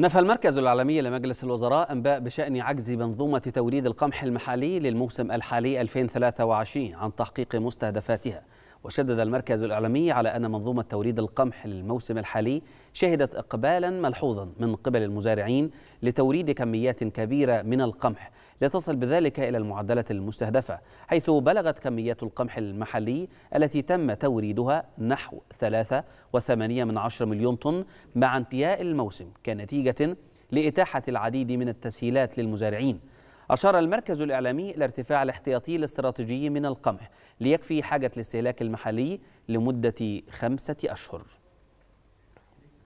نفى المركز العالمي لمجلس الوزراء أنباء بشأن عجز منظومة توريد القمح المحلي للموسم الحالي 2023 عن تحقيق مستهدفاتها وشدد المركز الإعلامي على أن منظومة توريد القمح للموسم الحالي شهدت إقبالا ملحوظا من قبل المزارعين لتوريد كميات كبيرة من القمح لتصل بذلك إلى المعدلات المستهدفة حيث بلغت كميات القمح المحلي التي تم توريدها نحو 3.8 من عشر مليون طن مع انتهاء الموسم كنتيجة لإتاحة العديد من التسهيلات للمزارعين أشار المركز الإعلامي إلى ارتفاع الاحتياطي الاستراتيجي من القمح ليكفي حاجة الاستهلاك المحلي لمدة خمسة أشهر